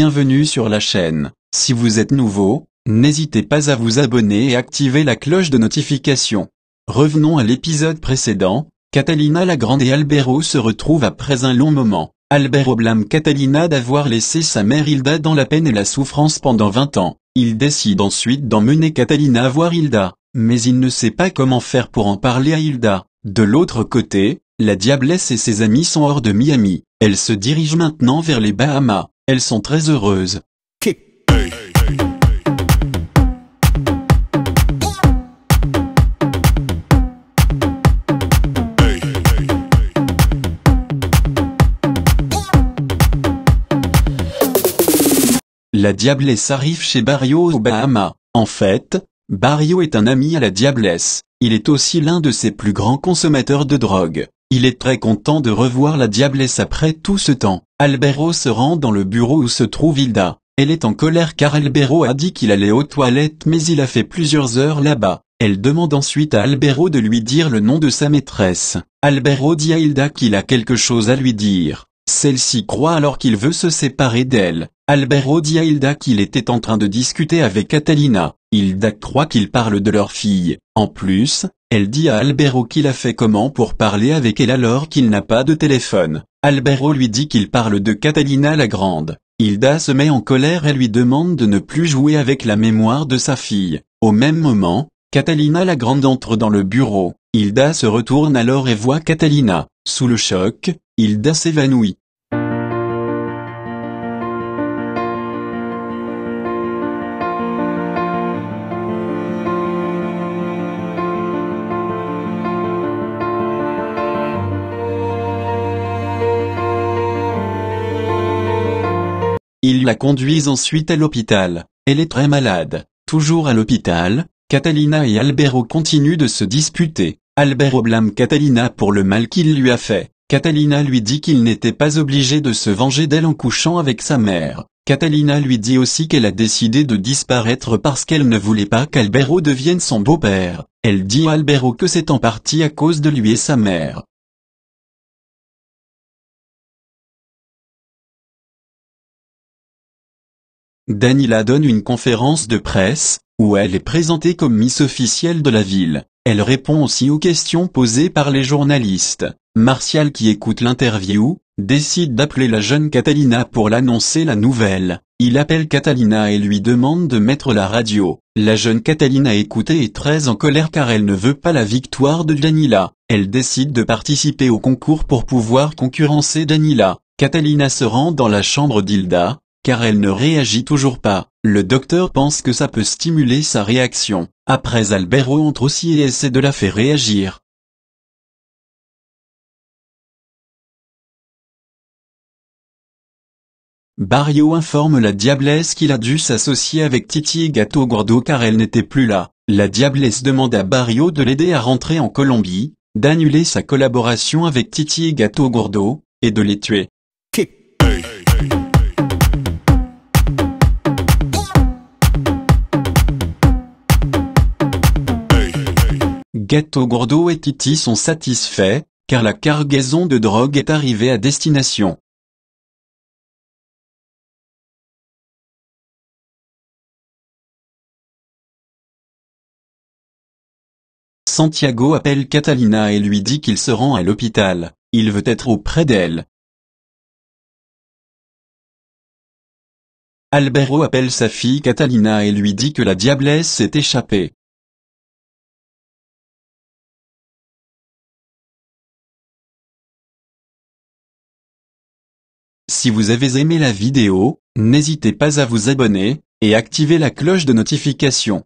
bienvenue sur la chaîne. Si vous êtes nouveau, n'hésitez pas à vous abonner et activer la cloche de notification. Revenons à l'épisode précédent, Catalina la Grande et Albero se retrouvent après un long moment. Alberto blâme Catalina d'avoir laissé sa mère Hilda dans la peine et la souffrance pendant 20 ans. Il décide ensuite d'emmener Catalina voir Hilda, mais il ne sait pas comment faire pour en parler à Hilda. De l'autre côté, la diablesse et ses amis sont hors de Miami. Elle se dirige maintenant vers les Bahamas. Elles sont très heureuses. La diablesse arrive chez Barrio aux Bahamas. En fait, Barrio est un ami à la diablesse. Il est aussi l'un de ses plus grands consommateurs de drogue. Il est très content de revoir la diablesse après tout ce temps. Albero se rend dans le bureau où se trouve Hilda. Elle est en colère car Albero a dit qu'il allait aux toilettes mais il a fait plusieurs heures là-bas. Elle demande ensuite à Albero de lui dire le nom de sa maîtresse. Albero dit à Hilda qu'il a quelque chose à lui dire. Celle-ci croit alors qu'il veut se séparer d'elle. Albero dit à Hilda qu'il était en train de discuter avec Catalina. Hilda croit qu'il parle de leur fille. En plus, elle dit à Albero qu'il a fait comment pour parler avec elle alors qu'il n'a pas de téléphone. Albero lui dit qu'il parle de Catalina la Grande. Hilda se met en colère et lui demande de ne plus jouer avec la mémoire de sa fille. Au même moment, Catalina la Grande entre dans le bureau. Hilda se retourne alors et voit Catalina. Sous le choc, Hilda s'évanouit. la conduisent ensuite à l'hôpital. Elle est très malade. Toujours à l'hôpital, Catalina et Albero continuent de se disputer. Albero blâme Catalina pour le mal qu'il lui a fait. Catalina lui dit qu'il n'était pas obligé de se venger d'elle en couchant avec sa mère. Catalina lui dit aussi qu'elle a décidé de disparaître parce qu'elle ne voulait pas qu'Albero devienne son beau-père. Elle dit à Albero que c'est en partie à cause de lui et sa mère. Danila donne une conférence de presse, où elle est présentée comme Miss officielle de la ville. Elle répond aussi aux questions posées par les journalistes. Martial qui écoute l'interview, décide d'appeler la jeune Catalina pour l'annoncer la nouvelle. Il appelle Catalina et lui demande de mettre la radio. La jeune Catalina écoutée est très en colère car elle ne veut pas la victoire de Danila. Elle décide de participer au concours pour pouvoir concurrencer Danila. Catalina se rend dans la chambre d'Hilda, car elle ne réagit toujours pas. Le docteur pense que ça peut stimuler sa réaction. Après Albero entre aussi et essaie de la faire réagir. Barrio informe la diablesse qu'il a dû s'associer avec Titi et Gato Gordo car elle n'était plus là. La diablesse demande à Barrio de l'aider à rentrer en Colombie, d'annuler sa collaboration avec Titi et Gato Gordo, et de les tuer. Gato Gordo et Titi sont satisfaits, car la cargaison de drogue est arrivée à destination. Santiago appelle Catalina et lui dit qu'il se rend à l'hôpital, il veut être auprès d'elle. Albero appelle sa fille Catalina et lui dit que la diablesse s'est échappée. Si vous avez aimé la vidéo, n'hésitez pas à vous abonner, et activer la cloche de notification.